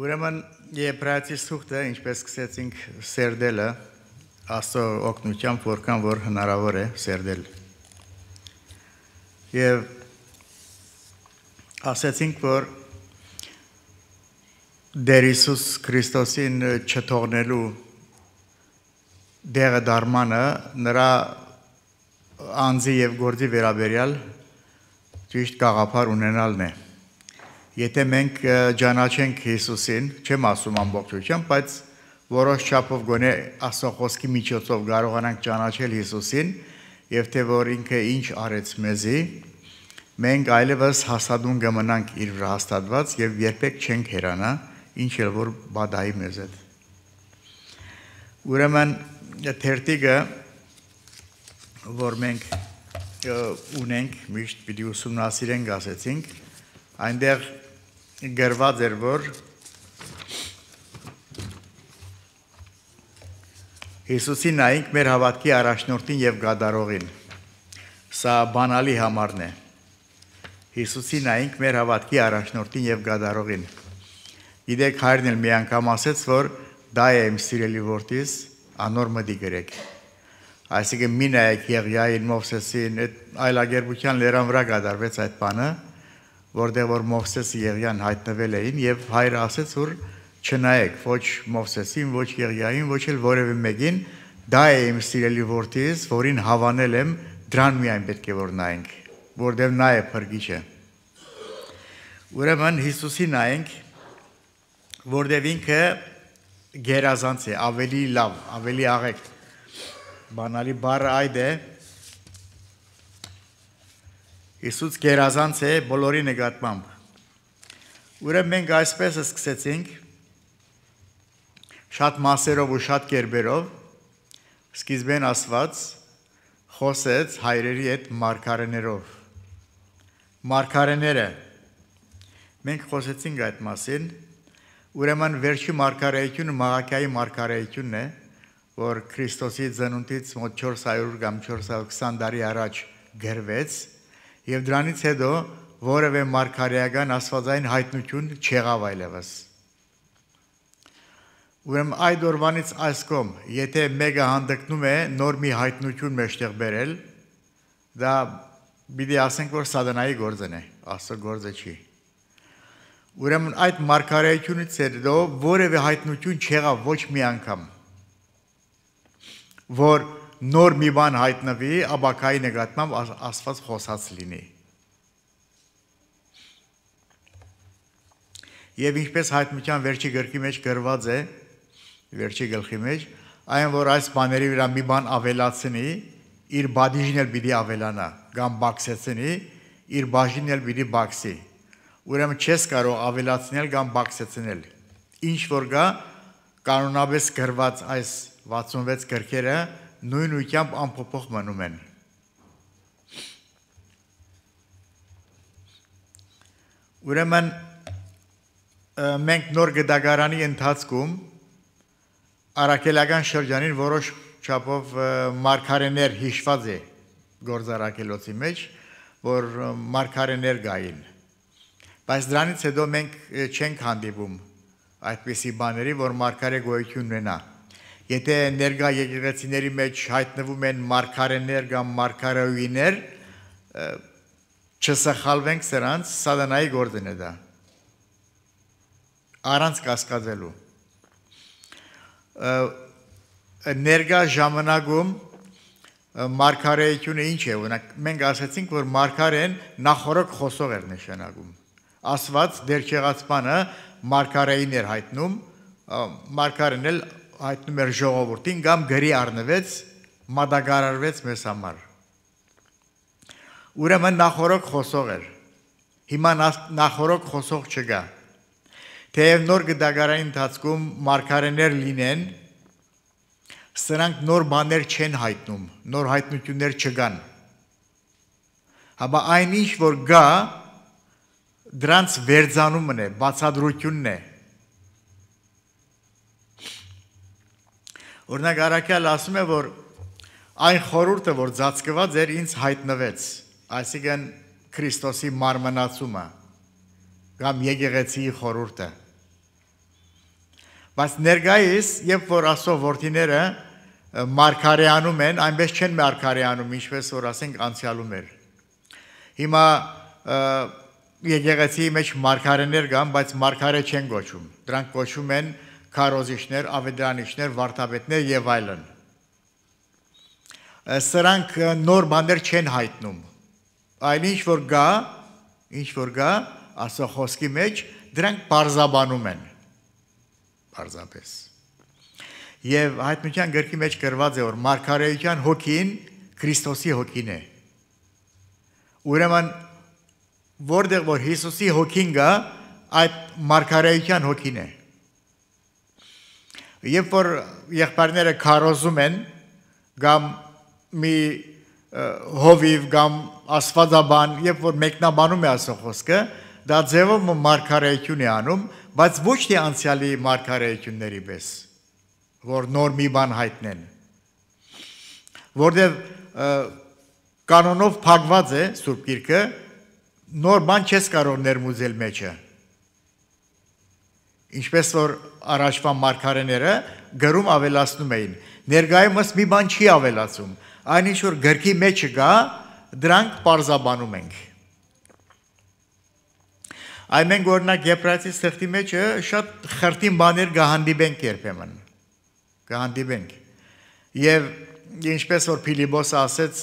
Ուրեմն Եբրայցի սուխտը, ինչպես սկսեցինք սերդելը, աստո օգնությամբ որքան որ հնարավոր է սերդել։ Եվ ասեցինք, որ դեր Հիսուս Քրիստոսին չթողնելու դեղը դարմանը նրա անձի եւ գործի վերաբերյալ ճիշտ գաղափար ունենալն է։ Եթե մենք ճանաչենք Հիսուսին, չեմ ասում ամբողջությամբ, բայց որոշ չափով գոնե աստոխոսքի միջոցով կարողանանք ճանաչել Հիսուսին, եւ թե որ ինքը ինչ արեց մեզի, մենք այլևս հասադուն կմնանք իր վրա հաստատված եւ երբեք չենք հեռանա, ինչ էլ որ բադայի մեզ հետ։ Ուրեմն թերթիկը որ մենք ունենք միշտ պիտի ուսումնասիրենք ասեցինք այնտեղ գրված էր, որ Հիսուսին նայինք մեր հավատքի առաջնորդին եւ գադարողին։ Սա բանալի համարն է։ Հիսուսին նայինք մեր հավատքի առաջնորդին եւ գադարողին։ Գիտեք, հայրն էլ մի անգամ ասեց, որ դա է իմ սիրելի որդիս, անոր մտի գրեք։ Այսինքն մի նայեք Եղիային Մովսեսին, այդ այլագերբության լերան վրա գադարվեց այդ բանը, այդ որտեղ որ Մովսեսը Եղիան հայտնվել էին եւ հայրը ասեց որ չնայեք ոչ Մովսեսին, ոչ Եղիային, ոչ էլ որևէ մեկին, դա է իմ սիրելի որդիս, որին հավանել եմ, դրան միայն պետք է որ նայենք, որտեղ նա է փրկիչը։ Ուրեմն Հիսուսի նայենք, որտեղ ինքը գերազանց է, ավելի լավ, ավելի աղեկ։ Բանալի բառը այդ է, Հիսուս գերազանց է բոլորի նկատմամբ։ Ուրեմն մենք այսպես սկսեցինք շատ մասերով ու շատ կերպերով սկիզբեն ասված խոսեց հայրերի այդ մարգարեներով։ Մարգարեները մենք խոսեցինք այդ մասին։ Ուրեմն վերջի մարգարեությունը Մաղաքայի մարգարեությունն է, որ Քրիստոսի ծնունդից մոտ 400 կամ 420 տարի առաջ գրվեց եւ դրանից հետո որևէ մարգարեական աստվածային հայտնություն չեղավ այլևս։ Ուրեմն այդ օրվանից այս կողմ, եթե մեկը հանդգնում է նոր մի հայտնություն մեջտեղ բերել, դա պիտի ասենք որ սատանայի գործն է, աստծո գործը չի։ Ուրեմն այդ մարգարեությունից հետո որևէ հայտնություն չեղավ ոչ մի անգամ, որ նոր մի բան հայտնվի, աբակայի նկատմամբ Աստված խոսած լինի։ Եվ ինչպես հայտնության վերջի գրքի մեջ գրված է, վերջի գլխի մեջ, այն որ այս բաների վրա մի բան ավելացնի, իր բաժինն էլ պիտի ավելանա, կամ բաքսեցնի, իր բաժինն էլ պիտի բաքսի։ Ուրեմն չես կարող ավելացնել կամ բաքսեցնել։ Ինչ որ գա, կանոնապես գրված այս 66 գրքերը նույն ուղղությամբ ամփոփող մնում են։ Ուրեմն մենք նոր գդագարանի ընթացքում Արաքելական շրջանին որոշ չափով մարգարեներ հիշված է գործարակելոցի մեջ, որ մարգարեներ գային։ Բայց դրանից հետո մենք չենք հանդիպում այդպիսի բաների, որ մարգարե գոյություն ունենա։ Եթե ներգա եկեղեցիների մեջ հայտնվում են մարգարեներ կամ մարգարեուիներ, չսխալվենք սրանց, սատանայի գործն է դա։ Առանց կասկածելու։ Ներգա ժամանակում մարգարեությունը ինչ է, օրինակ մենք ասացինք, որ մարգարեն նախորոք խոսող էր նշանակում։ Ասված դեր չեղած բանը մարգարեին էր հայտնում, մարգարեն էլ այդ մեր ժողովրդին կամ գրի առնվեց, մադագարարվեց մեզ համար։ Ուրեմն նախորոք խոսող էր։ Հիմա նախորոք խոսող չկա։ Թեև նոր գդագարային ընթացքում մարգարեներ լինեն, սրանք նոր բաներ չեն հայտնում, նոր հայտնություններ չկան։ Հաբա այնինչ որ գա, դրանց վերձանումն է, բացադրությունն է։ Օրինակ Արաքյալ ասում է, որ այն խորուրդը, որ ծածկված էր, ինձ հայտնվեց, այսինքն Քրիստոսի մարմնացումը կամ եկեղեցիի խորուրդը։ Բայց ներկայիս, երբ որ ասո որդիները մարգարեանում են, այնպես չեն մարգարեանում, ինչպես որ ասենք անցյալում էր։ Հիմա եկեղեցիի մեջ մարգարեներ կան, բայց մարգարե չեն գոչում։ Դրանք գոչում են քարոզիչներ, ավետարանիչներ, վարդապետներ եւ այլն։ Սրանք նոր բաներ չեն հայտնում։ Այլ ինչ որ գա, ինչ որ գա, ասո խոսքի մեջ դրանք բարձաբանում են։ Բարձապես։ Եվ հայտնության գրքի մեջ գրված է որ մարգարեության հոգին Քրիստոսի հոգին է։ Ուրեմն որտեղ որ Հիսուսի հոգին գա, այդ մարգարեության հոգին է։ որ Երբ որ եղբայրները քարոզում են կամ մի հովիվ կամ աստվածաբան, երբ որ մեկնաբանում է ասո խոսքը, դա ձևով մարգարեություն է անում, բայց ոչ թե անցյալի մարգարեությունների պես, որ նոր մի բան հայտնեն։ Որտեվ կանոնով փակված է Սուրբ Գիրքը, նոր բան չես կարող ներմուծել մեջը։ Ինչպես որ առաջվա մարգարեները գրում ավելացնում էին։ Ներկայումս մի բան չի ավելացում։ Այն ինչ որ գրքի մեջ կա, դրանք parzabanum ենք։ Այմեն գորնակ Եփրացի ստեղծի մեջը շատ խրտին բաներ կհանդիպենք երբեմն։ Կհանդիպենք։ Եվ ինչպես որ Ֆիլիպոս ասեց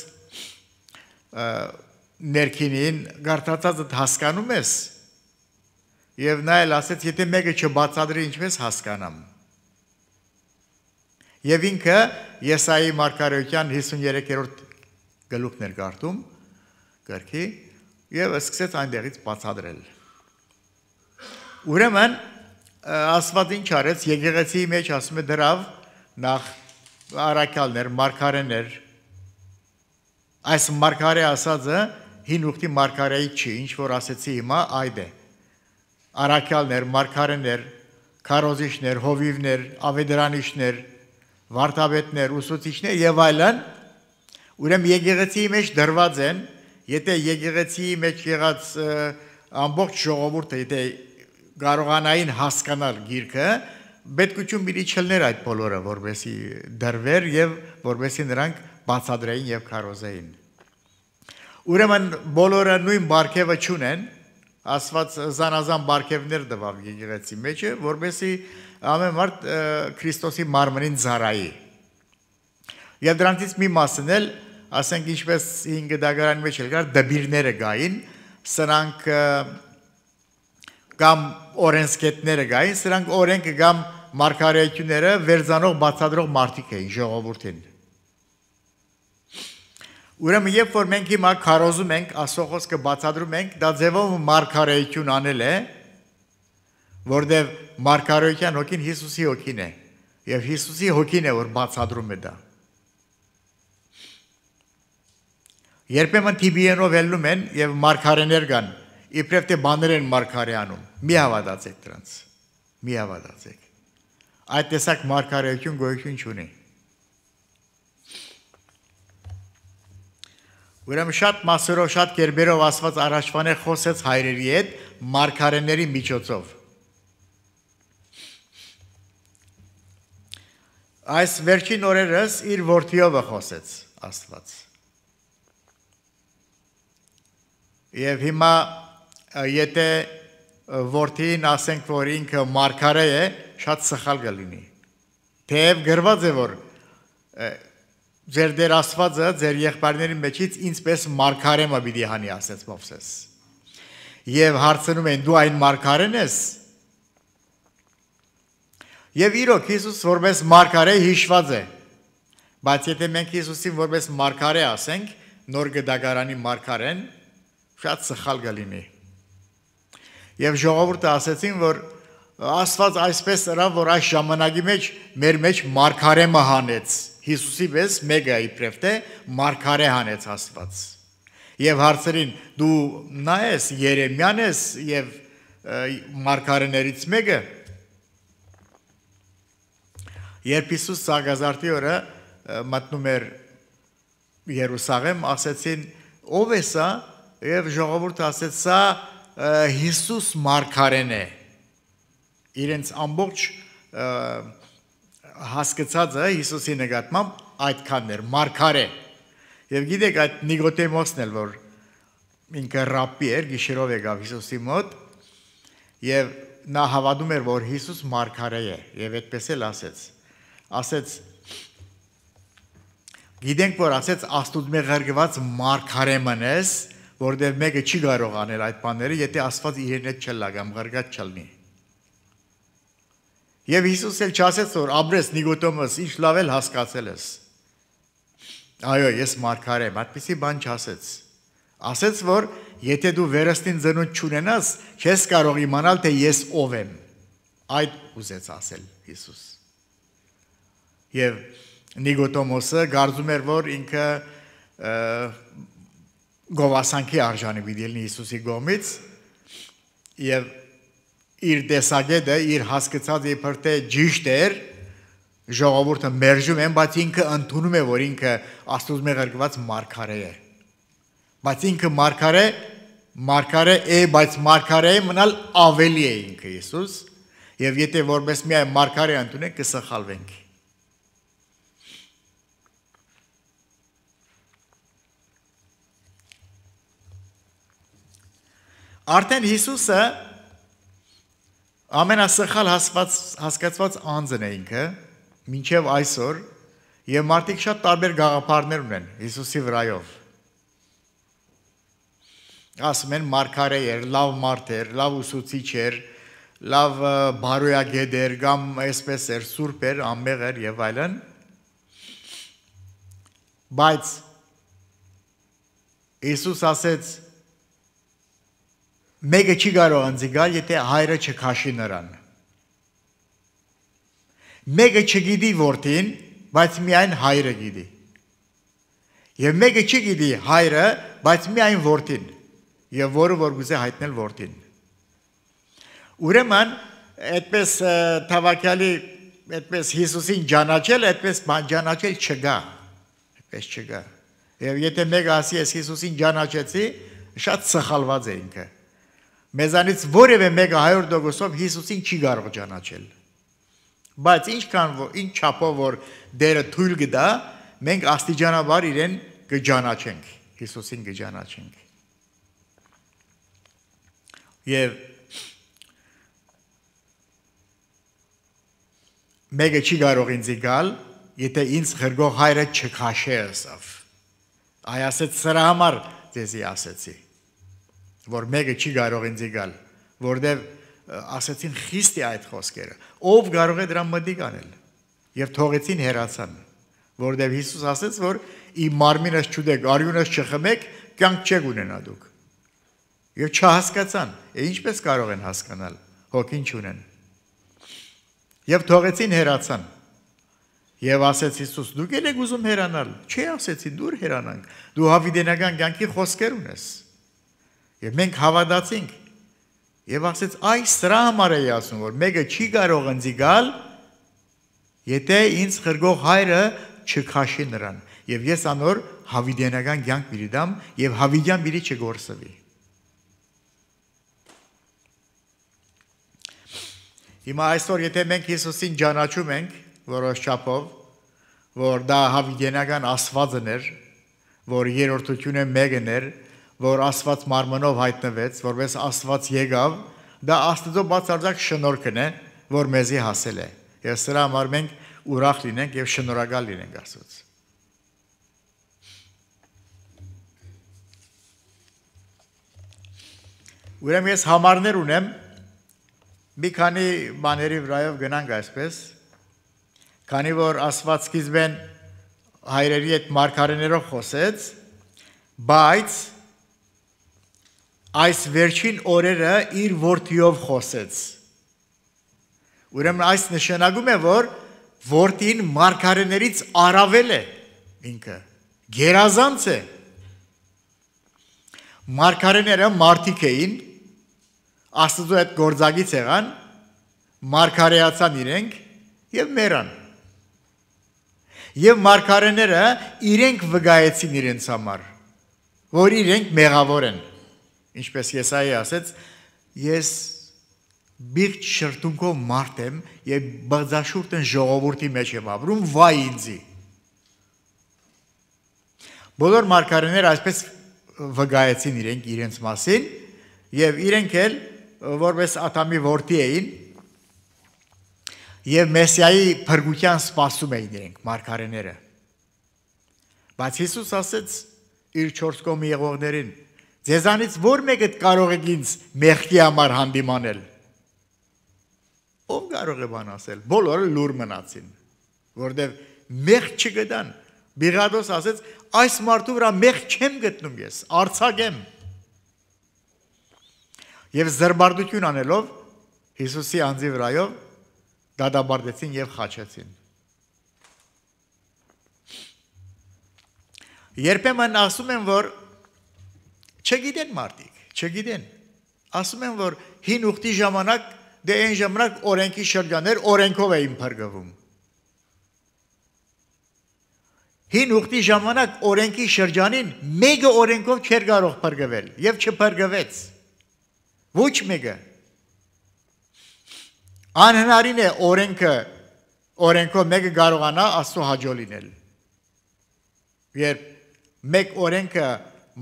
ներքինին, գարտածածդ հասկանում ես, Եվ նա էլ ասեց, եթե մեկը չբացադրի ինչպես հասկանամ։ Եվ ինքը Եսայի մարգարեության 53-րդ գլուխն էր գարտում, գրքի, եւ սկսեց այնտեղից բացադրել։ Ուրեմն Աստված ինչ արեց, եկեղեցիի մեջ ասում է դրավ նախ արակալներ, մարգարեներ։ Այս մարգարե ասածը հին ուխտի մարգարեի չի, ինչ որ ասեցի հիմա, այդ է արաքյալներ, մարգարեներ, քարոզիչներ, հովիվներ, ավետարանիչներ, վարդապետներ, ուսուցիչներ եւ այլն, ուրեմն եկեղեցիի մեջ դրված են, եթե եկեղեցիի մեջ եղած ամբողջ ժողովուրդը եթե կարողանային հասկանալ գիրքը, պետքություն մի չլներ այդ բոլորը, որբեսի դրվեր եւ որբեսի նրանք բացադրային եւ քարոզային։ Ուրեմն բոլորը նույն բարգեւը չունեն, Աստված զանազան բարգևներ տվավ եկեղեցի մեջը, որբեսի ամեն մարդ Քրիստոսի մարմնին զարայի։ Եվ դրանից մի մասն էլ, ասենք ինչպես 5 դագարանի մեջ էլ կար դբիրները գային, սրանք կամ օրենսկետները գային, սրանք օրենքը կամ մարգարեությունները վերզանող բացադրող մարդիկ էին ժողովրդին։ Ուրեմն երբ որ մենք հիմա քարոզում ենք, ասողոսկը բացադրում ենք, դա ձևով մարգարեություն անել է, որտեղ մարգարեության հոգին Հիսուսի հոգին է, եւ Հիսուսի հոգին է որ բացադրում է դա։ Երբեմն TB-ով ելնում են եւ մարգարեներ կան, իբրև թե բաներ են մարգարեանում։ Մի հավատացեք դրանց։ Մի հավատացեք։ Այդ տեսակ մարգարեություն գոյություն չունի։ Ուրեմն շատ մասերով, շատ կերպերով Աստված առաջվաներ խոսեց հայրերի հետ մարգարեների միջոցով։ Այս վերջին օրերս իր որդիովը խոսեց Աստված։ Եվ հիմա եթե որդին ասենք, որ ինքը մարգարե է, շատ սխալ կլինի։ Թեև գրված է, որ ձեր դեր աստվածը ձեր եղբայրների մեջից ինձպես մարգարեմը պիտի հանի ասեց Մովսես։ Եվ հարցնում են դու այն մարգարեն ես։ Եվ իրոք Հիսուս որպես մարգարե հիշված է։ Բայց եթե մենք Հիսուսին որպես մարգարե ասենք, նոր գդագարանի մարգարեն շատ սխալ գլինի։ Եվ ժողովուրդը ասեցին, որ Աստված այսպես ըրավ, որ այս ժամանակի մեջ մեր մեջ մարգարեմը հանեց Հիսուսի պես մեգա իբրև թե մարգարե հանեց Աստված։ Եվ հարցերին դու նայես Երեմյան ես եւ մարգարեներից մեկը։ Երբ Հիսուս ցաղազարտի օրը մտնում էր Երուսաղեմ, ասեցին ով է սա եւ ժողովուրդը ասեց սա Հիսուս մարգարեն է։ Իրենց ամբողջ և, հասկացածը Հիսուսի նկատմամբ այդքանն էր, մարգարե։ Եվ գիտեք այդ Նիկոդեմոսն էլ որ ինքը ռապի էր, գիշերով եկավ Հիսուսի մոտ եւ նա հավատում էր, որ Հիսուս մարգարե է եւ այդպես էլ ասեց։ Ասեց Գիտենք որ ասեց աստուծո մեղարգված մարգարե մնես, որտեղ մեկը չի կարող անել այդ բաները, եթե Աստված իրեն հետ չլա կամ ղարգած չլնի։ չլ Եվ Հիսուս էլ չասեց, որ ապրես Նիկոդոմոս, ինչ լավ էլ հասկացել ես։ Այո, ես մարգար եմ, այդպեսի բան չասեց։ Ասեց, որ եթե դու վերստին ծնունդ չունենաս, չես կարող իմանալ, թե ես ով եմ։ Այդ ուզեց ասել Հիսուս։ Եվ Նիկոդոմոսը գարձում էր, որ ինքը գովասանքի արժանի պիտի լինի Հիսուսի գոմից, եւ իր դեսագետը, իր հասկացած իբրտե ճիշտ էր, ժողովուրդը մերժում են, բայց ինքը ընդունում է, որ ինքը Աստծո մեղարգված մարգարե է։ Բայց ինքը մարգարե, մարգարե է, բայց մարգարե մնալ ավելի է ինքը Հիսուս, եւ եթե որպես միայն մարգարե ընդունենք, կսխալվենք։ Արդեն Հիսուսը ամենասխալ հասված հասկացված անձն է ինքը մինչև այսօր եւ մարդիկ շատ տարբեր գաղափարներ ունեն Հիսուսի վրայով ասում են մարգարե էր, լավ մարդ էր, լավ ուսուցիչ էր, լավ բարոյագետ էր կամ այսպես էր, սուրբ էր, ամեղ էր եւ այլն։ Բայց Հիսուս ասեց Մեկը չի կարող անձի գալ, եթե հայրը չքաշի նրան։ Մեկը չգիտի որդին, բայց միայն հայրը գիտի։ Եվ մեկը չգիտի հայրը, բայց միայն որդին։ Եվ որը որ գուզե հայտնել որդին։ Ուրեմն, այդպես թավակյալի, այդպես Հիսուսին ճանաչել, այդպես ճանաչել չգա։ Այդպես չգա։ Եվ եթե մեկը ասի, ես Հիսուսին ճանաչեցի, շատ սխալված է ինքը։ Մեզանից որևէ մեկը 100%-ով Հիսուսին չի կարող ճանաչել։ Բայց ինչքան որ ինչ չափով որ դերը թույլ գտա, մենք աստիճանաբար իրեն կճանաչենք, Հիսուսին կճանաչենք։ Եվ մեկը չի կարող ինձ գալ, եթե ինձ ղրգող հայրը չքաշե ասավ։ Այ ասեց սրա համար դեզի ասեցի։ ասեց, որ մեկը չի կարող ինձ գալ, որտեվ ասեցին խիստ է այդ խոսքերը։ Ով կարող է դրան մտիկ անել։ Եվ թողեցին հերացան, որտեվ Հիսուս ասեց, որ իմ մարմինս չուդեք, արյունս չխմեք, կյանք չեք ունենա դուք։ Եվ չհասկացան, է ինչպես կարող են հասկանալ, հոգին չունեն։ Եվ թողեցին հերացան։ Եվ ասեց Հիսուս, դուք եք ուզում հերանալ։ Չէ, ասեցին, դուր հերանանք։ Դու հավիդենական կյանքի խոսքեր ունես։ Եվ մենք հավատացինք։ Եվ ասեց, այ սրա համար էի ասում, որ մեկը չի կարող ընձի գալ, եթե ինձ խրգող հայրը չքաշի նրան։ Եվ ես անոր հավիդյանական կյանք մի դամ եւ հավիդյան մի չգործվի։ Հիմա այսօր եթե մենք Հիսուսին ճանաչում ենք որոշ չափով, որ դա հավիդենական աստվածն էր, որ երրորդությունը մեկն էր, որ որ Աստված մարմնով հայտնվեց, որպես Աստված եկավ, դա Աստծո բացարձակ շնորհքն է, որ մեզի հասել է։ Եվ սրա համար մենք ուրախ լինենք եւ շնորհակալ լինենք Աստծո։ Ուրեմն ես համարներ ունեմ մի քանի բաների վրայով գնանք այսպես քանի որ Աստված սկիզբեն հայրերի հետ մարգարեներով խոսեց բայց այս վերջին օրերը իր որդիով խոսեց։ Ուրեմն այս նշանակում է, որ որդին մարգարեներից առավել է ինքը։ Գերազանց է։ Մարգարեները մարդիկ էին, Աստծո այդ գործագից եղան, մարգարեացան իրենք եւ մեռան։ Եվ մարգարեները իրենք վգայեցին իրենց համար, որ իրենք մեղավոր են։ Ինչպես Եսայի ասեց, ես բիղճ շրթունքով մարդ եմ եւ բղձաշուրտն ժողովրդի մեջ եմ ապրում, վայ ինձի։ Բոլոր մարգարեները այսպես վգայեցին իրենք իրենց մասին եւ իրենք էլ որպես ատամի որդի էին եւ մեսիայի փրկության սպասում էին իրենք մարգարեները։ Բայց Հիսուս ասեց իր 4 կողմ եղողներին Ձեզանից ո՞ր մեկը կարող է ինձ մեղքի համար հանդիմանել։ Ո՞վ կարող է բան ասել։ Բոլորը լուր մնացին, որտեղ մեղք չգտան։ Բիգադոս ասեց, այս մարդու վրա մեղք չեմ գտնում ես, արցագեմ։ Եվ զրբարդություն անելով Հիսուսի անձի վրայով դադաբարդեցին եւ խաչեցին։ Երբեմն ասում են, որ Չգիտեն մարդիկ, չգիտեն։ Ասում են, որ հին ուխտի ժամանակ, դե այն ժամանակ օրենքի շրջաններ օրենքով էին փրկվում։ Հին ուխտի ժամանակ օրենքի շրջանին մեկը օրենքով չէր կարող փրկվել եւ չփրկվեց։ Ոչ մեկը։ Անհնարին է օրենքը օրենքով մեկը կարողանա աստծո հաջող լինել։ Երբ մեկ օրենքը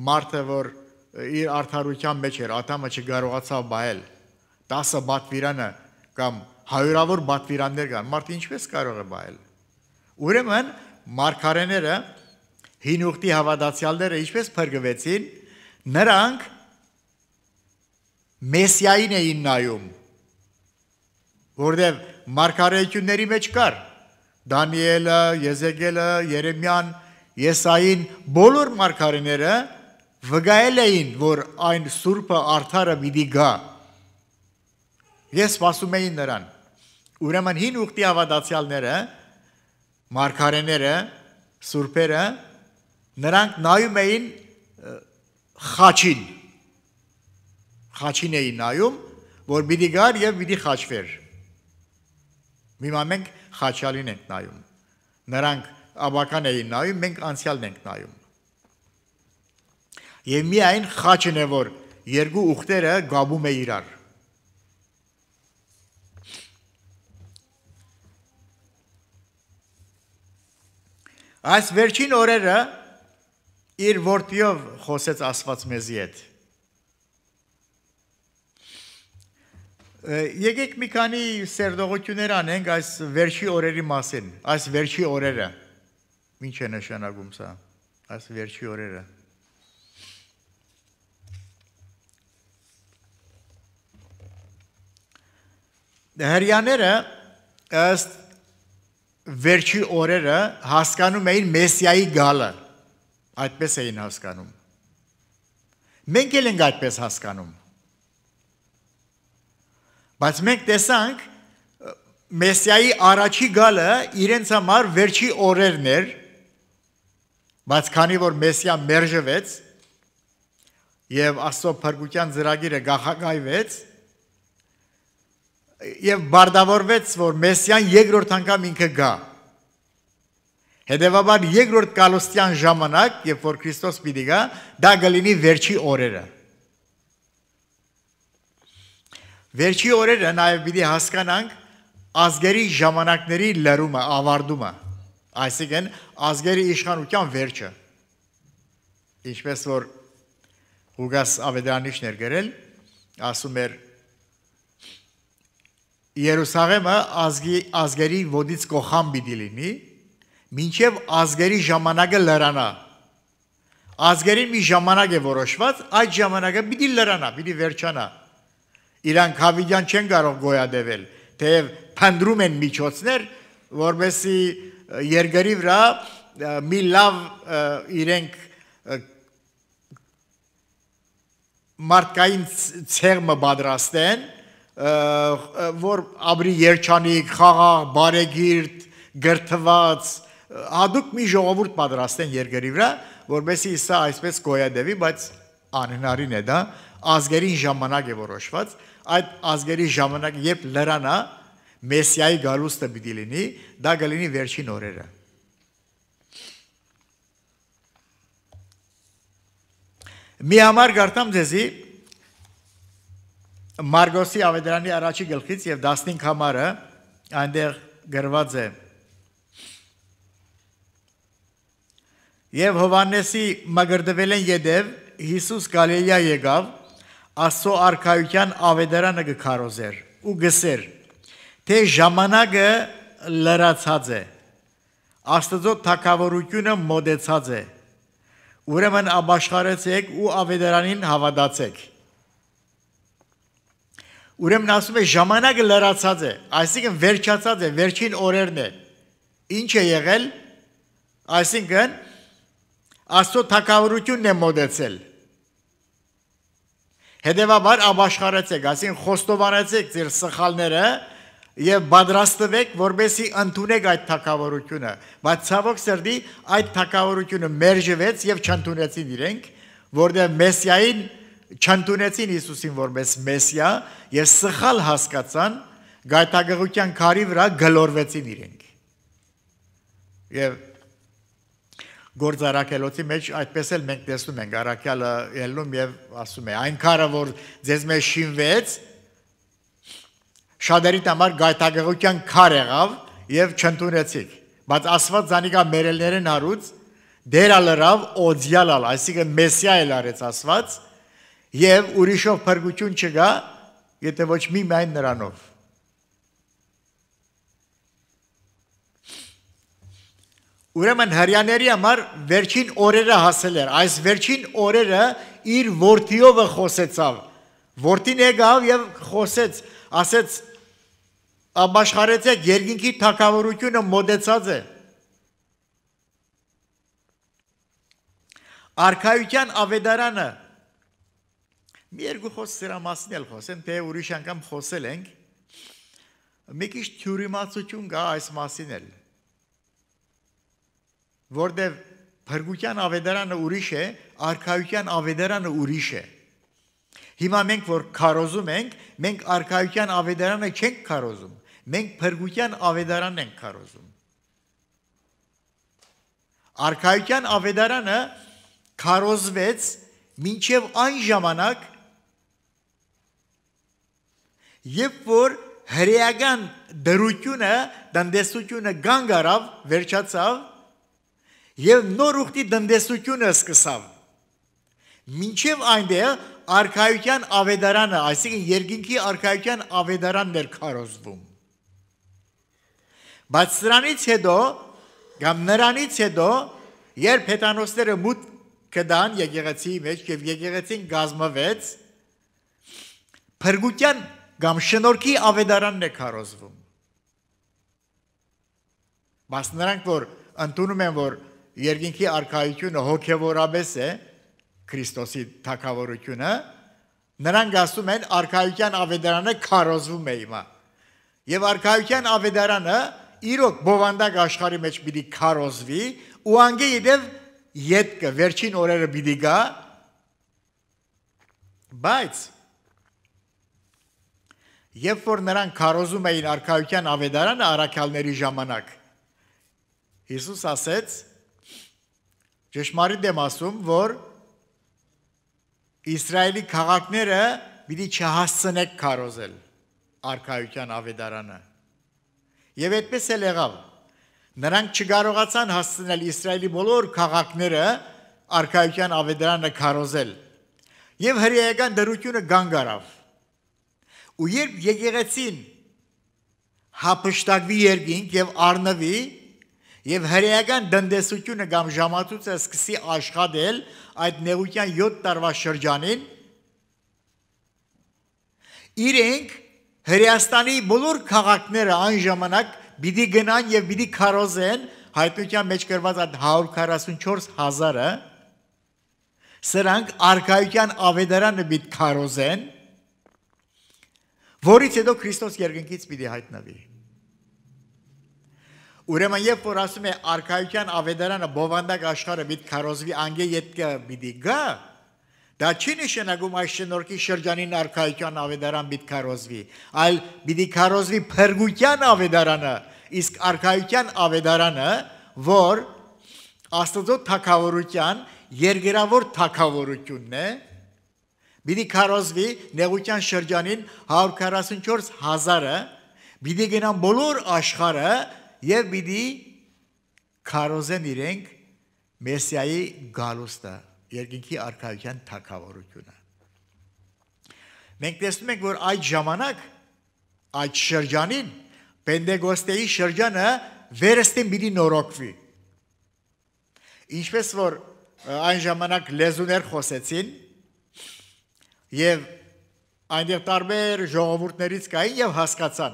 մարդը որ իր արդարության մեջ էր, ատամը չկարողացավ բայել։ 10 բատվիրանը կամ հայրավոր բատվիրաններ կան, մարդը ինչպես կարող է բայել։ Ուրեմն մարգարեները հին ուխտի հավատացյալները ինչպես փրկվեցին, նրանք մեսիային էին նայում, որտեղ մարգարեությունների մեջ կար Դանիելը, Եզեգելը, Երեմյան, Եսային, բոլոր մարգարեները վգայել էին, որ այն Սուրբը արդարը պիտի գա։ Ես սպասում էին նրան։ Ուրեմն հին ուխտի ավադացյալները, մարգարեները, սուրբերը, նրանք նայում էին խաչին։ Խաչին էին նայում, որ պիտի գար եւ պիտի խաչվեր։ Հիմա մենք խաչալին ենք նայում։ Նրանք աբական էին նայում, մենք անցյալն ենք նայում եւ միայն խաչն է որ երկու ուխտերը գաբում է իրար այս վերջին օրերը իր որդիով խոսեց աստված մեզի հետ Եկեք մի քանի սերդողություններ անենք այս վերջի օրերի մասին, այս վերջի օրերը։ Ինչ է նշանակում սա, այս վերջի օրերը։ հрьяները ըստ վերջի օրերը հասկանում էին մեսիայի գալը։ Այդպես էին հասկանում։ Մենք էլ ենք այդպես հասկանում։ Բայց մենք տեսանք մեսիայի առաջի գալը իրենց համար վերջի օրերն էր, բայց քանի որ մեսիա մերժվեց եւ աստծո փրկության ծրագիրը գախակայվեց, եւ բարդավորվեց, որ Մեսիան երկրորդ անգամ ինքը գա։ Հետևաբար երկրորդ կալոստյան ժամանակ, երբ որ Քրիստոս պիտի գա, դա գլինի վերջի օրերը։ Վերջի օրերը նաև պիտի հասկանանք ազգերի ժամանակների լրումը, ավարտումը, այսինքն ազգերի իշխանության վերջը։ Ինչպես որ Հուգաս Ավետարանիչն էր գրել, ասում էր Երուսաղեմը ազգի ազգերի ոդից կողամ պիտի լինի, մինչև ազգերի ժամանակը լրանա։ Ազգերին մի ժամանակ է որոշված, այդ ժամանակը պիտի լրանա, պիտի վերջանա։ Իրանք հավիդյան չեն կարող գոյատևել, թեև փնտրում են միջոցներ, որովհետեւ երկրի վրա մի լավ իրենք մարդկային ցեղը պատրաստեն, որ ապրի երջանիկ, խաղաղ, բարեգիրտ, գրթված, հadoop հա, մի ժողովուրդ պատրաստեն երկրի վրա, որովհետեւ հիսա այսպես գոյադեվի, բայց անհնարին է դա, ազգերին ժամանակ է որոշված, այդ ազգերի ժամանակ երբ լրանա մեսիայի գալուստը պիտի լինի, դա գլինի վերջին օրերը։ Մի համար գարտամ ձեզի Մարգոսի Ավետարանի առաջի գլխից եւ 15 համարը այնտեղ գրված է Եվ Հովանեսի մագրդվել են յետև Հիսուս Գալիլեա եկավ Աստծո արքայության ավետարանը գքարոզեր ու գսեր թե ժամանակը լրացած է Աստծո թակավորությունը մոդեցած է Ուրեմն ապաշխարեցեք ու ավետարանին հավատացեք Ուրեմն ասում է ժամանակը լրացած է, այսինքն վերջացած է, վերջին օրերն է։ Ինչ է եղել։ Այսինքն Աստծո թակավորությունն է մոտեցել։ Հետևաբար ապաշխարեցեք, այսինքն խոստովանեցեք ձեր սխալները եւ պատրաստվեք, որբեսի ընդունեք այդ թակավորությունը։ Բայց ցավոք սրդի այդ թակավորությունը մերժվեց եւ չընդունեցին իրենք, որտեղ մեսիային չընդունեցին Հիսուսին որպես մեսիա եւ սխալ հասկացան գայթագղության քարի վրա գլորվեցին իրենք։ Եվ գործարակելոցի մեջ այդպես էլ մենք տեսնում ենք Արաքյալը ելնում եւ ասում է այն քարը որ ձեզ մեջ շինվեց շատերի համար գայթագղության քար եղավ եւ չընդունեցիք բայց Աստված ցանիկա մերելներեն հարուց դերա լրավ օձյալալ այսինքն մեսիա էլ արեց Աստված եւ ուրիշով փրկություն չկա, եթե ոչ մի միայն նրանով։ Ուրեմն հрьяաների համար վերջին օրերը հասել էր։ Այս վերջին օրերը իր որդիովը խոսեցավ։ Որդին եկավ եւ խոսեց, ասեց. «Աբաշխարեցեք երկինքի թակավորությունը մոդեցած է»։ Արքայության ավետարանը Մի երկու խոս սրա մասին էլ խոսեմ, թե ուրիշ անգամ խոսել ենք։ Մի քիչ թյուրիմացություն կա այս մասին էլ։ Որտեւ Փրկության ավետարանը ուրիշ է, արքայության ավետարանը ուրիշ է։ Հիմա մենք որ քարոզում ենք, մենք արքայության ավետարանը չենք քարոզում։ Մենք փրկության ավետարանն ենք քարոզում։ Արքայության ավետարանը քարոզվեց մինչև այն ժամանակ, Երբ որ հրեական դրությունը, դանդեսությունը գանգ արավ, վերջացավ, եւ նոր ուխտի դնդեսությունը սկսավ։ Մինչև այնտեղ արքայության ավետարանը, այսինքն երկինքի արքայության ավետարանն էր քարոզվում։ Բայց սրանից հետո կամ նրանից հետո երբ հեթանոսները մուտ կդան եկեղեցիի մեջ եւ եկեղեցին գազմավեց, փրկության կամ շնորհքի ավետարանն է քարոզվում։ Բայց նրանք որ ընդունում են որ երկինքի արքայությունը հոգևորապես է Քրիստոսի թակավորությունը, նրանք ասում են արքայության ավետարանը քարոզվում է հիմա։ Եվ արքայության ավետարանը իրոք բովանդակ աշխարի մեջ պիտի քարոզվի ու անգե իդև յետքը վերջին օրերը պիտի գա բայց Երբ որ նրանք քարոզում էին արքայության ավետարանը առաքյալների ժամանակ, Հիսուս ասեց. ճշմարիտ եմ ասում, որ Իսրայելի քաղաքները պիտի չհասցնեք քարոզել արքայության ավետարանը։ Եվ այդպես էլ եղավ։ Նրանք չկարողացան հասցնել Իսրայելի բոլոր քաղաքները արքայության ավետարանը քարոզել։ Եվ հրեական դրությունը գանգարավ Ու երբ եկեղեցին հապշտակվի երկինք եւ արնվի եւ հրեական դնդեսությունը կամ ժամացույցը սկսի աշխատել այդ նեղության 7 տարվա շրջանին իրենք Հրեաստանի բոլոր քաղաքները այն ժամանակ պիտի գնան եւ պիտի քարոզեն հայտնության մեջ գրված այդ 144000-ը սրանք արքայության ավետարանը պիտի քարոզեն որից հետո Քրիստոս երկնքից պիտի հայտնվի։ Ուրեմն երբ որ ասում է արքայության ավետարանը բովանդակ աշխարհը միտ քարոզվի անգե յետկա պիտի գա, դա չի նշանակում այս շնորհքի շրջանին արքայության ավետարան միտ քարոզվի, այլ պիտի քարոզվի փրկության ավետարանը, իսկ արքայության ավետարանը, որ Աստծո թակավորության երգերավոր թակավորությունն է, Բիդի քարոզվի նեղության շրջանին 144000-ը, բիդի գնան բոլոր աշխարը եւ բիդի քարոզեն իրենք մեսիայի գալուստը, երկինքի արքայության թակավորությունը։ Մենք տեսնում ենք, որ այդ ժամանակ այդ շրջանին Պենդեգոստեի շրջանը վերստին պիտի նորոգվի։ Ինչպես որ այն ժամանակ լեզուներ խոսեցին, Եվ այնտեղ տարբեր ժողովուրդներից կային եւ հասկացան։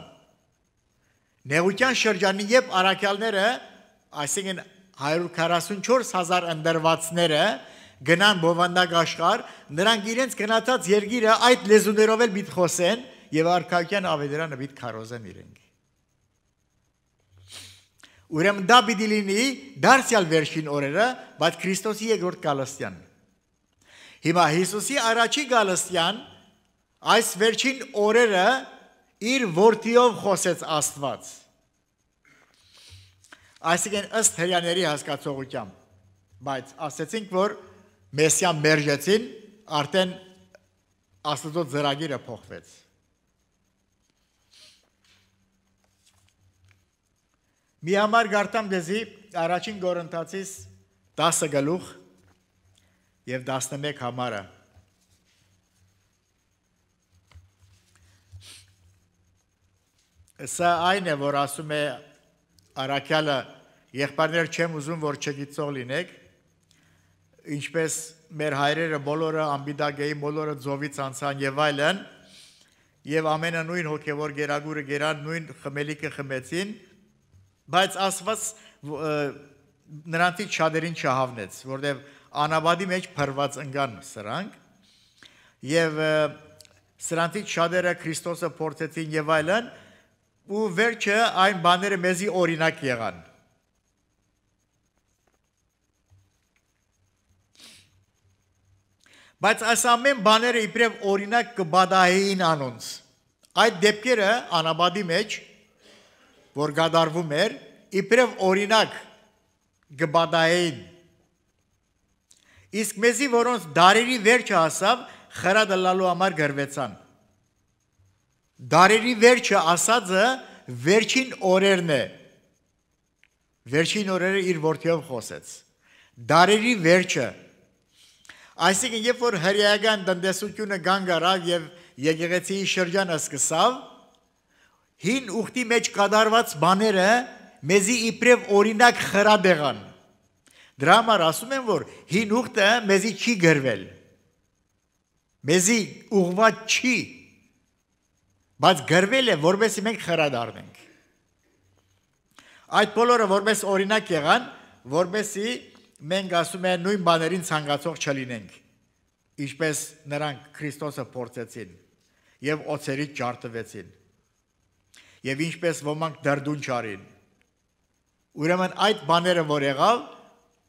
Նեղության շրջանի եւ արաքյալները, այսինքն 144000 ընդրվածները գնան բովանդակ աշխարհ, նրանք իրենց գնացած երկիրը այդ լեզուներով էլ պիտի խոսեն եւ արքայության ավետարանը պիտի քարոզեն իրենք։ Ուրեմն դա պիտի լինի դարձյալ վերջին օրերը, բայց Քրիստոսի երկրորդ կալստյան։ Հիմա Հիսուսի առաջի գալստյան այս վերջին օրերը իր որդիով խոսեց Աստված։ Այսինքն ըստ հрьяների հասկացողությամբ, բայց ասացինք, որ Մեսիա մերժեցին, արդեն Աստծո ծրագիրը փոխվեց։ Մի համար գարտամ դեզի առաջին Գորընթացից 10 գլուխ 1 եւ 11 համարը Սա այն է, որ ասում է Արաքյալը եղբայրներ չեմ ուզում, որ չգիծող լինեք, ինչպես մեր հայրերը բոլորը ամբիդագեի բոլորը ծովից անցան եւ այլն, եւ ամենը նույն հոգեվոր գերագուրը գերան, նույն խմելիքը խմեցին, բայց ասված նրանցից շատերին չհավնեց, որտեղ անաբադի մեջ փրված ընկան սրանք եւ սրանից շատերը Քրիստոսը փորձեցին եւ այլն ու վերջը այն բաները մեզի օրինակ եղան բայց այս ամեն բաները իբրև օրինակ կբադահեին անոնց այդ դեպքերը անաբադի մեջ որ գադարվում էր իբրև օրինակ գբադային Իսկ մեզի, որոնց դարերի վերջը հասավ, խրադը լալու համար գրվեցան։ Դարերի վերջը ասածը վերջին օրերն է։ Վերջին օրերը իր որդիով խոսեց։ Դարերի վերջը։ Այսինքն, երբ որ հրեական տնտեսությունը կանգ առավ եւ եկեղեցիի շրջանը սկսավ, հին ուխտի մեջ կատարված բաները մեզի իբրև օրինակ խրադեղան։ Դրա համար ասում եմ, որ հին ուխտը մեզի չի գրվել։ Մեզի ուղված չի, բայց գրվել է, որովհետեւ մենք խրադառնենք։ Այդ բոլորը որպես օրինակ եղան, որովհետեւ մենք ասում են նույն բաներին ցանկացող չլինենք, ինչպես նրանք Քրիստոսը փորձեցին եւ օծերից ջարդվեցին։ Եվ ինչպես ոմանք դրդուն չարին։ Ուրեմն այդ բաները որ եղավ,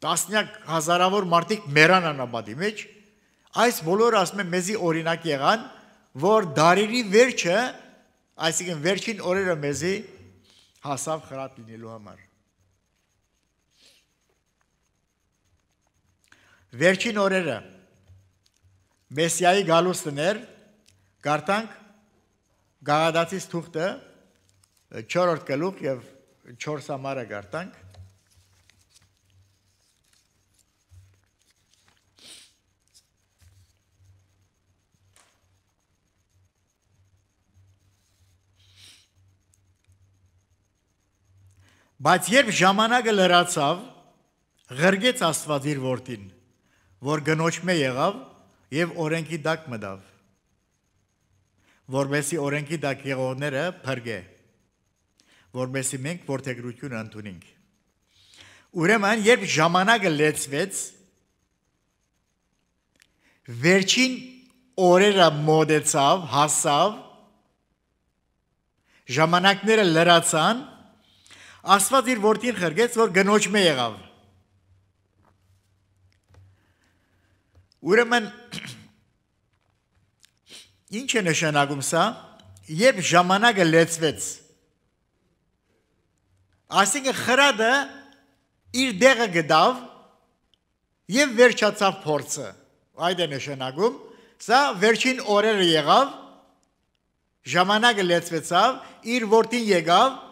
տասնյակ հազարավոր մարդիկ մեռան անաբադի մեջ, այս բոլորը ասում են մեզի օրինակ եղան, որ դարերի վերջը, այսինքն վերջին օրերը մեզի հասավ խրատ լինելու համար։ Վերջին օրերը Մեսիայի գալուստներ գարտանք Գաղադացից թուղթը 4-րդ գլուխ եւ 4 համարը գարտանք Բայց երբ ժամանակը լրացավ, ղրգեց Աստված իր որդին, որ գնոջմե եղավ եւ օրենքի դակ մտավ։ Որբեսի օրենքի դակ եղողները փրկե։ Որբեսի մենք որդեգրություն ընդունենք։ Ուրեմն երբ ժամանակը լեցվեց, վերջին օրերը մոտեցավ, հասավ, ժամանակները լրացան, Աստված իր որդին խրգեց, որ գնոճ մե եղավ։ Ուրեմն ինչ է նշանակում սա, երբ ժամանակը լեցվեց։ Այսինքն խրադը իր դեղը գտավ եւ վերջացավ փորձը։ Այդ է նշանակում, սա վերջին օրերը եղավ, ժամանակը լեցվեցավ, իր որդին եկավ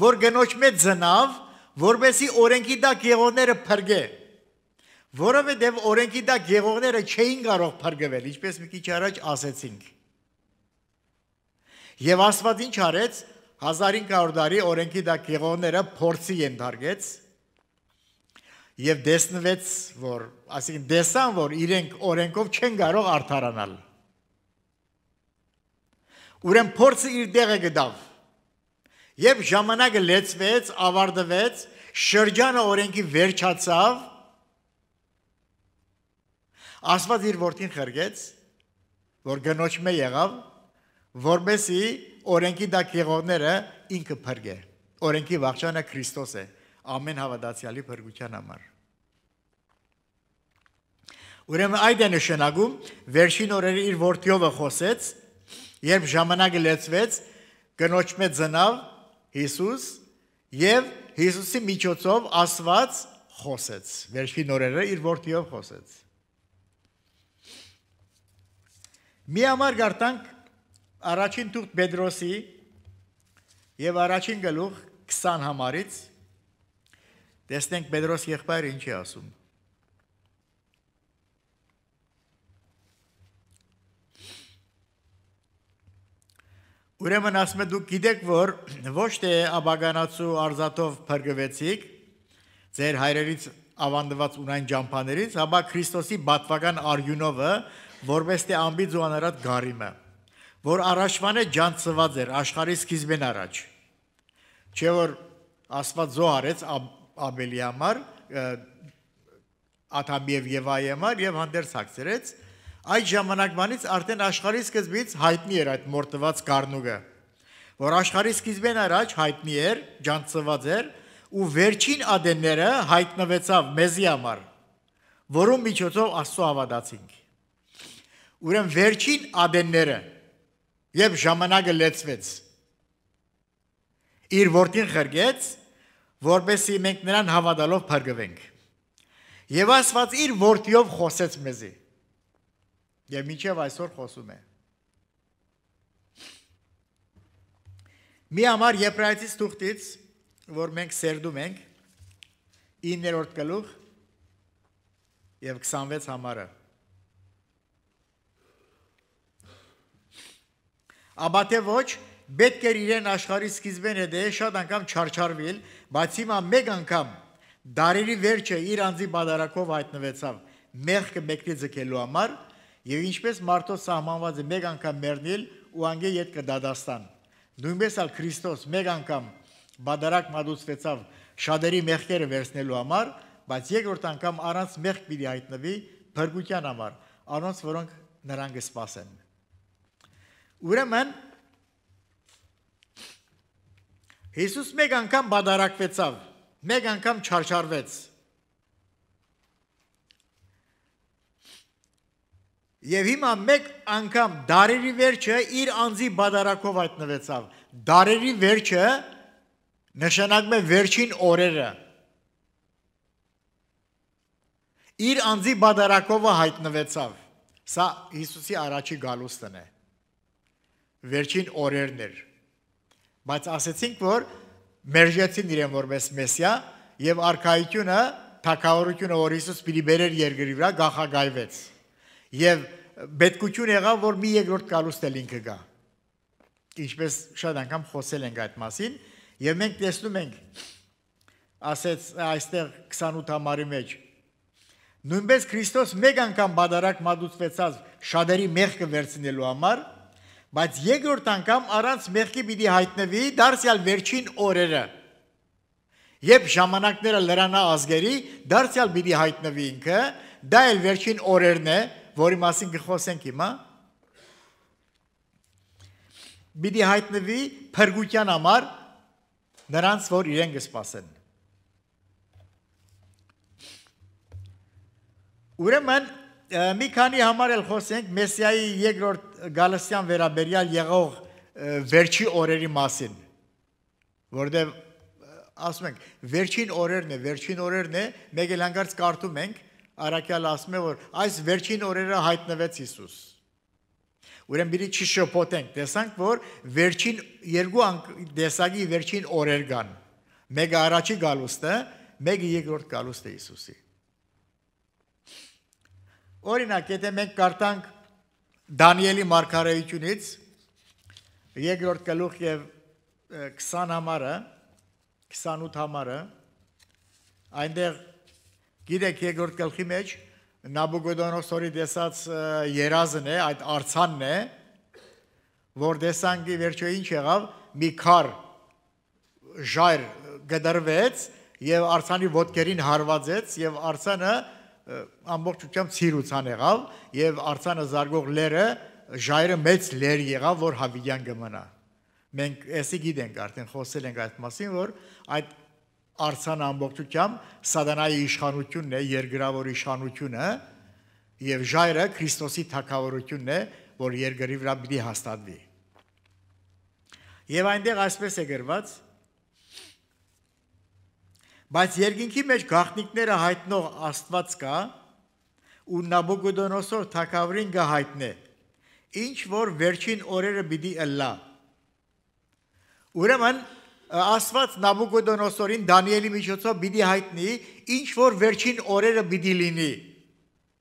որ գնոջ մեծ զնավ, որբեսի օրենքի դակ եղողները փրկե։ Որովհետև օրենքի դակ եղողները չէին կարող փրկվել, ինչպես մի քիչ առաջ ասեցինք։ Եվ Աստված ինչ արեց 1500 տարի օրենքի դակ եղողները փորձի ենթարկեց եւ դեսնվեց, որ, ասին դեսան, որ իրենք օրենքով չեն կարող արդարանալ։ Ուրեմն փորձը իր դեղը գտավ Երբ ժամանակը լեցվեց, ավարտվեց, շրջանը օրենքի վերջացավ, Աստված իր որդին խրգեց, որ գնոջ մե եղավ, որբեսի օրենքի դակ եղողները ինքը փրկե։ Օրենքի վաղճանը Քրիստոս է, ամեն հավատացյալի փրկության համար։ Ուրեմն այդ է նշանակում վերջին օրերը իր որդիովը խոսեց, երբ ժամանակը լեցվեց, գնոջ մե ծնավ Հիսուս եւ Հիսուսի միջոցով Աստված խոսեց։ Վերջին օրերը իր որդիով խոսեց։ Մի համար գարտանք առաջին թուղթ Պետրոսի եւ առաջին գլուխ 20 համարից տեսնենք Պետրոս եղբայրը ինչի ասում։ Ուրեմն ասում եմ դուք գիտեք, որ ոչ թե աբագանացու արզատով փրկվեցիք ձեր հայրերից ավանդված ունայն ջամփաներից, հաբա Քրիստոսի բատվական արյունովը, որպես թե ամբիծ ու անարատ գարիմը, որ առաջվանե ջանցված էր աշխարհի սկիզբեն առաջ։ Չէ որ Աստված զոհարեց Աբելի համար, Աթամի եւ Եվայի համար եւ հանդերձ հացրեց, Այդ ժամանակվանից արդեն աշխարհի սկզբից հայտնի էր այդ մորտված կարնուկը, որ աշխարհի սկիզբեն առաջ հայտնի էր, ջանցված էր ու վերջին ադենները հայտնվեցավ մեզի համար, որում միջոցով Աստծո հավատացինք։ Ուրեմն վերջին ադենները եւ ժամանակը լեցվեց։ Իր որդին խրգեց, որբեսի մենք նրան հավատալով փրկվենք։ Եվ Աստված իր որդիով խոսեց մեզի Եվ մինչև այսօր խոսում է։ Մի համար Եբրայեցից թուղթից, որ մենք սերդում ենք 9-րդ գլուխ եւ 26 համարը։ Աբա թե ոչ պետք էր իրեն աշխարհի սկիզբեն է դե շատ անգամ չարչարվել, բայց հիմա մեկ անգամ դարերի վերջը իր անձի բադարակով հայտնվեցավ մեղքը մեկնի ձգելու համար Եվ ինչպես մարդոց սահմանված է մեկ անգամ մեռնել ու անգե ետ կդադաստան։ Նույնպես ալ Քրիստոս մեկ անգամ բادرակ մատուցվեցավ շադերի մեղքերը վերցնելու համար, բայց երկրորդ անգամ առանց մեղք պիտի հայտնվի փրկության համար, առանց որոնք նրան կսպասեն։ Ուրեմն Հիսուս մեկ անգամ բادرակվեցավ, մեկ անգամ չարչարվեց Եվ հիմա մեկ անգամ դարերի վերջը իր անձի բադարակով հայտնվեցավ։ Դարերի վերջը նշանակում է վերջին օրերը։ Իր անձի բադարակովը հայտնվեցավ։ Սա Հիսուսի առաջի գալուստն է։ Վերջին օրերն էր։ Բայց ասեցինք, որ մերժեցին իրեն որպես մեսիա եւ արքայությունը, թակավորությունը, որ Հիսուս պիտի բերեր երկրի վրա, գախագայվեց։ Եվ պետքություն եղավ, որ մի երկրորդ կալուստ էլ ինքը գա։ Ինչպես շատ անգամ խոսել ենք այդ մասին, եւ մենք տեսնում ենք ասեց այստեղ 28 համարի մեջ նույնպես Քրիստոս մեկ անգամ բادرակ մատուցվեցած շադերի մեղքը վերցնելու համար, բայց երկրորդ անգամ առանց մեղքի պիտի հայտնվի դարձյալ վերջին օրերը։ Երբ ժամանակները լրանա ազգերի, դարձյալ պիտի հայտնվի ինքը, դա էլ վերջին օրերն է, որի մասին կխոսենք հիմա, պիտի հայտնվի փրկության համար նրանց, որ իրեն կսպասեն։ Ուրեմն մի քանի համար էլ խոսենք Մեսիայի երկրորդ գալստյան վերաբերյալ եղող վերջի օրերի մասին, որտեղ ասում ենք, վերջին օրերն է, վերջին օրերն է, մեկ էլ հանգարց կարդում ենք Արաքյալ ասում է որ այս վերջին օրերը հայտնվեց Հիսուս։ Ուրեմն մի քիչ շփոթենք, տեսանք որ վերջին երկու դեսագի վերջին օրեր կան։ Մեկը առաջի գալուստը, մեկը երկրորդ գալուստը Հիսուսի։ Օրինակ, եթե մենք կարդանք Դանիելի մարգարեությունից երկրորդ գլուխ եւ 20 համարը, 28 համարը, այնտեղ Գիտեք, երկրորդ գլխի մեջ Նաբուգոդոնոսորի դեսած երազն է, այդ արցանն է, որ դեսանքի վերջո ինչ եղավ, մի քար ժայր գդրվեց եւ արցանի ոտքերին հարվածեց եւ արցանը ամբողջությամբ ցիրուցան եղավ եւ արցանը զարգող լերը ժայրը մեծ լեր եղավ, որ հավիդյան կմնա։ Մենք էսի գիտենք արդեն խոսել ենք այդ մասին, որ այդ արցան ամբողջությամբ սատանայի իշխանությունն է, երկրավոր իշխանությունը եւ ժայռը Քրիստոսի թակավորությունն է, որ երկրի վրա պիտի հաստատվի։ Եվ այնտեղ այսպես է գրված. Բայց երկինքի մեջ գաղտնիքները հայտնող Աստված կա, ու Նաբուգոդոնոսոր թակավորին գահայտնե։ Ինչ որ վերջին օրերը պիտի ըլլա։ Ուրեմն Աստված Նաբուկոդոնոսորին Դանիելի միջոցով պիտի հայտնի, ինչ որ վերջին օրերը պիտի լինի։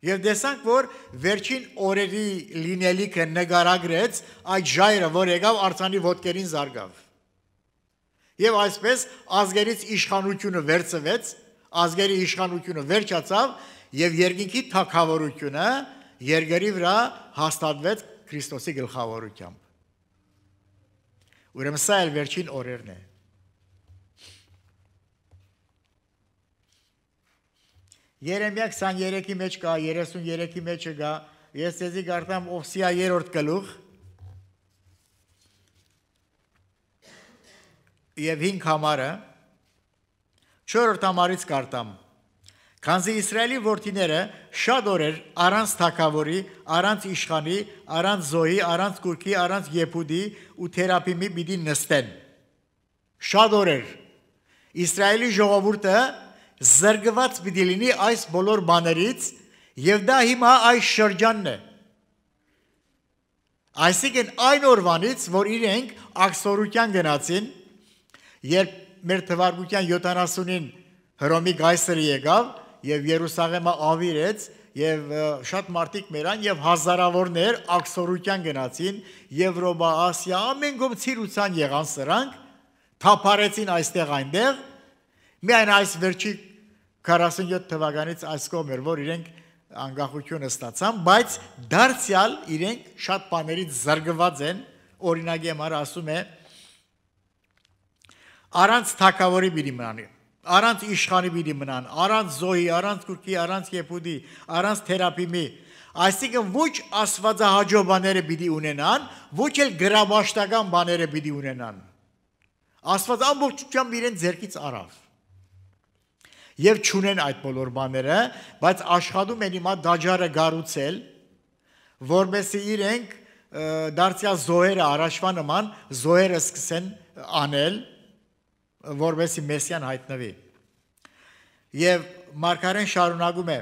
Եվ տեսանք, որ վերջին օրերի լինելիքը նկարագրեց այդ ժայռը, որ եկավ արցանի ոդկերին զարգավ։ Եվ այսպես ազգերից իշխանությունը վերծվեց, ազգերի իշխանությունը վերջացավ եւ երկինքի թակավորությունը երկրի վրա հաստատվեց Քրիստոսի գլխավորությամբ։ Ուրեմն սա էլ վերջին օրերն է։ Երեմիա 23-ի մեջ կա, 33-ի մեջ կա։ Ես ցեզի գարտամ Օֆսիա 3-րդ գլուխ։ Եվ 5 համարը 4-րդ համարից կարտամ։ Քանզի Իսրայելի որդիները շատ օրեր առանց թակավորի, առանց իշխանի, առանց զոհի, առանց կուրքի, առանց եփուդի ու թերապիմի պիտի նստեն։ Շատ օրեր Իսրայելի ժողովուրդը զրգված պիտի լինի այս բոլոր բաներից եւ դա հիմա այս շրջանն է։ Այսինքն այն օրվանից, որ իրենք աքսորության գնացին, երբ մեր թվարկության 70-ին Հռոմի գայսրը եկավ եւ Երուսաղեմը ավիրեց եւ շատ մարդիկ մեռան եւ հազարավորներ աքսորության գնացին Եվրոպա, Ասիա, ամեն գոմ ցիրուցան եղան սրանք, թափարեցին այստեղ այնտեղ։ Միայն այս վերջի 47 թվականից այս կողմ էր, որ իրենք անկախությունը ստացան, բայց դարձյալ իրենք շատ բաներից զարգված են, օրինակի համար ասում է առանց թակավորի բիդի մնանի, առանց իշխանի բիդի մնան, առանց զոհի, առանց կուրքի, առանց եփուդի, առանց թերապիմի, Այսինքն ոչ աստվածահաճո բաները պիտի ունենան, ոչ էլ գրավաշտական բաները պիտի ունենան։ Աստված ամբողջությամբ իրեն ձերքից առավ եւ ճունեն այդ բոլոր բաները, բայց աշխատում են հիմա դաջարը գառուցել, որովհետեւ իրենք դարձյալ զոհերը առաջվա նման զոհերը սկսեն անել, որովհետեւ մեսիան հայտնվի։ Եվ Մարգարեն շարունակում է.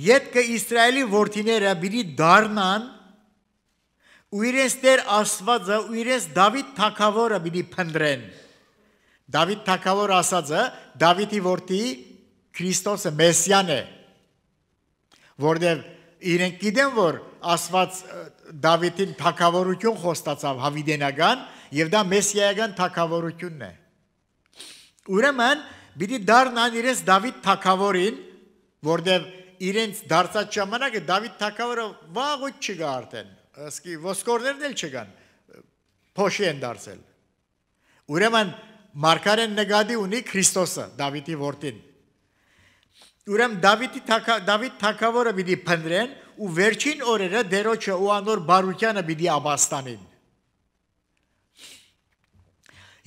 «Ետքը Իսրայելի որդիները բիդի դառնան ու իրենց Տեր Աստվածը ու իրենց Դավիթ թագավորը բիդի փնտրեն»։ Դավիթ թագավոր ասածը Դավիթի որդի Քրիստոսը մեսիան է որտեղ իրենք գիտեն որ ասված Դավիթին թակավորություն խոստացավ հավիդենական եւ դա մեսիայական թակավորությունն է ուրեմն պիտի դառնան իրենց Դավիթ թակավորին որտեղ իրենց դարձած ժամանակ Դավիթ թակավորը վաղ ու չկա արդեն ասկի ոսկորներն էլ չկան փոշի են դարձել ուրեմն Մարգարեն նկատի ունի Քրիստոսը, Դավիթի որդին։ Ուրեմն Դավիթի թակա Դավիթ թակավորը պիտի փնրեն ու վերջին օրերը դերոջը ու անոր բարությանը պիտի աբաստանին։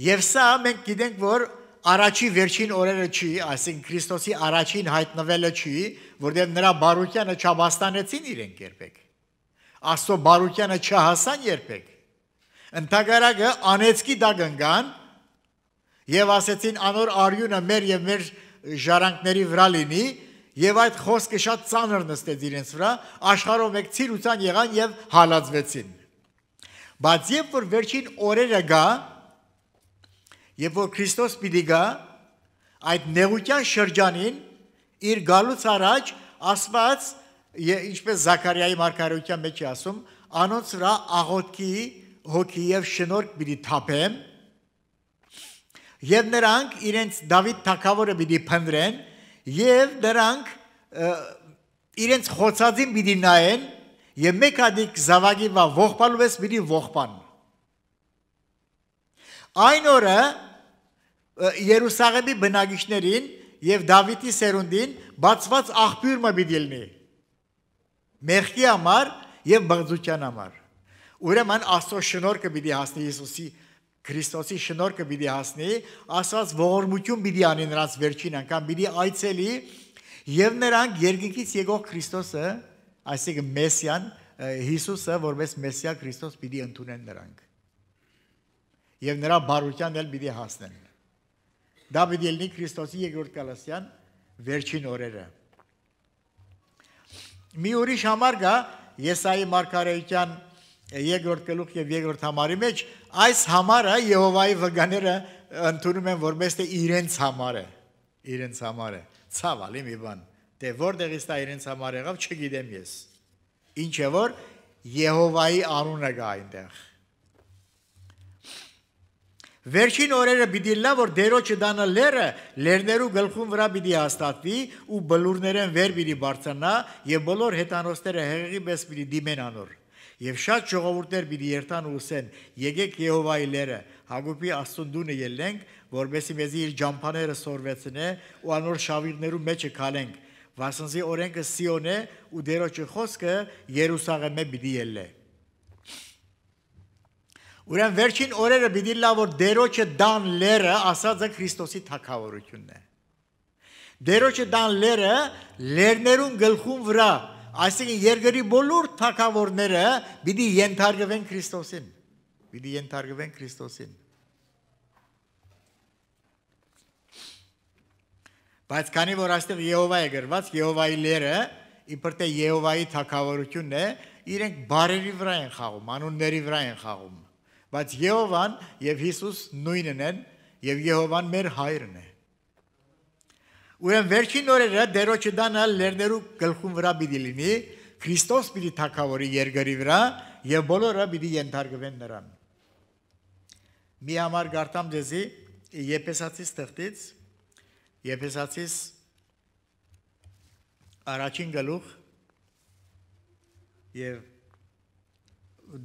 Եվ սա մենք գիտենք, որ առաջի վերջին օրերը չի, այսինքն Քրիստոսի առաջին հայտնվելը չի, որտեղ նրա բարությանը չաբաստանեցին իրենք երբեք։ Աստծո բարությանը չհասան երբեք։ Ընտակարակը անեցքի դագնգան Եվ ասեցին անոր արյունը մեր եւ մեր ժարանքների վրա լինի, եւ այդ խոսքը շատ ծանր նստեց իրենց վրա, աշխարհով մեկ ցիրուցան եղան եւ հալածվեցին։ Բայց երբ որ վերջին օրերը գա, երբ որ Քրիստոս պիտի գա, այդ նեղության շրջանին իր գալուց առաջ ասված ինչպես Զաքարիայի մարգարեության մեջ է ասում, անոնց վրա աղոթքի հոգի եւ շնորհք պիտի թափեմ, եւ նրանք իրենց Դավիթ թագավորը պիտի փնտրեն եւ նրանք իրենց խոցածին պիտի նայեն եւ մեկ հադիկ զավակի վա ողբալուվես պիտի ողբան այն օրը Երուսաղեմի բնակիչներին եւ Դավիթի սերունդին բացված աղբյուր մը պիտի լինի մեղքի համար եւ բղձության համար ուրեմն աստծո շնորհքը պիտի հասնի Հիսուսի Քրիստոսի շնորհքը պիտի հասնի, ասած ողորմություն պիտի անի նրանց վերջին անգամ, պիտի այցելի եւ նրանք երկինքից եկող Քրիստոսը, այսինքն Մեսիան, Հիսուսը որպես Մեսիա Քրիստոս պիտի ընդունեն նրանք։ Եվ նրա բարության էլ պիտի հասնեն։ Դա պիտի լինի Քրիստոսի երկրորդ կալասյան վերջին օրերը։ Մի ուրիշ համար կա Եսայի մարգարեյան երկրորդ գլուխ եւ երկրորդ համարի մեջ այս համարը Եհովայի վգաները ընդունում են որպես թե իրենց համարը, իրենց համարը։ Ցավ ալի մի բան։ Դե որտեղից է իրենց համար եղավ, չգիտեմ ես։ Ինչ է որ Եհովայի անունը գա այնտեղ։ Վերջին օրերը պիտի լա որ դերոջը դանը լերը լերներու գլխուն վրա պիտի հաստատվի ու բլուրներեն վեր պիտի բարձանա եւ բոլոր հետանոստերը հեղեղի պես պիտի դիմեն անոր Եվ շատ ժողովուրդներ մի երթան ուսեն, եկեք Եհովայի լերը, Հակոբի Աստուն դունը ելնենք, որբեսի մեզի իր ջամփաները սորվեցնե ու անոր շավիրներու մեջը քալենք։ Վասնզի օրենքը Սիոն է ու դերոջի խոսքը Երուսաղեմը պիտի ելնե։ Ուրեմն վերջին օրերը պիտի լավ որ դերոջը դան լերը ասածը Քրիստոսի թակավորությունն է։ Դերոջը դան լերը լերներուն գլխուն վրա Այսինքն երկրի բոլոր թակավորները պիտի ենթարկվեն Քրիստոսին։ Պիտի ենթարկվեն Քրիստոսին։ Բայց քանի որ այստեղ Եհովա է գրված, Եհովայի լերը, իբր թե Եհովայի թակավորությունն է, իրենք բարերի վրա են խաղում, անունների վրա են խաղում։ Բայց Եհովան եւ Հիսուս նույնն են, եւ Եհովան մեր հայրն է։ Ուրեմն վերջին օրերը դերոջը դանալ լերներու գլխուն վրա պիտի լինի, Քրիստոս պիտի թակավորի երկրի վրա եւ բոլորը պիտի ենթարկվեն նրան։ Մի համար գարտամ դեզի Եփեսացի ստեղծից Եփեսացիս առաջին գլուխ եւ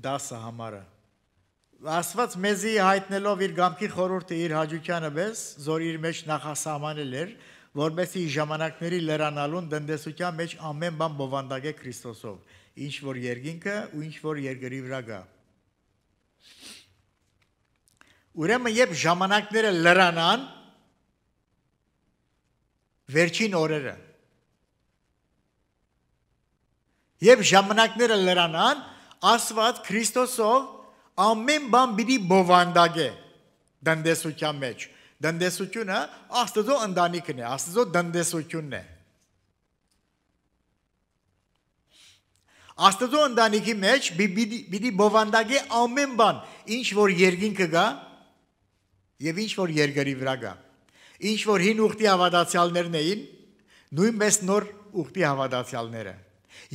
10 համարը Աստված մեզի հայտնելով իր գամքի խորհուրդը իր հաջությանը վես զորի իր մեջ նախասահմանել էր որբեսի ժամանակների լրանալուն դնդեսության մեջ ամեն բան բովանդակ է Քրիստոսով, ինչ որ երկինքը ու ինչ որ երկրի վրա գա։ Ուրեմն երբ ժամանակները լրանան վերջին օրերը Եվ ժամանակները լրանան, Աստված Քրիստոսով ամեն բան բիդի բովանդագե դանդեսության մեջ։ Դնդեսությունը Աստծո ընտանիքն է, Աստծո դնդեսությունն է։ Աստծո ընտանիքի մեջ պիտի բովանդակի ամեն բան, ինչ որ երկինքը գա եւ ինչ որ երկրի վրա գա։ Ինչ որ հին ուխտի հավատացյալներն էին, նույնպես նոր ուխտի հավատացյալները։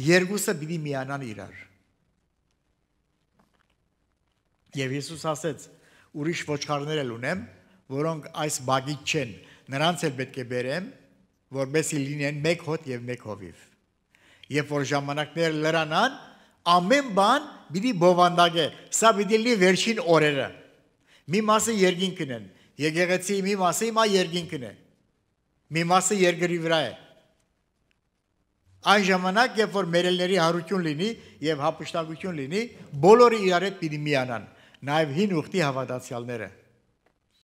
Երկուսը պիտի միանան իրար։ Եվ Հիսուս ասեց. ուրիշ ոչխարներ էլ ունեմ, որոնք այս բագի չեն, նրանց էլ պետք է բերեմ, որբեսի լինեն մեկ հոտ եւ մեկ հովիվ։ Երբ որ ժամանակները լրանան, ամեն բան պիտի բովանդակե։ Սա պիտի լինի վերջին օրերը։ Մի մասը երկինքն են, եկեղեցի մի մասը հիմա երկինքն է։ Մի մասը երկրի վրա է։ Այն ժամանակ, երբ որ մերելների հարություն լինի եւ հապշտակություն լինի, բոլորը իրար հետ պիտի միանան, նաեւ հին ուխտի հավատացյալները։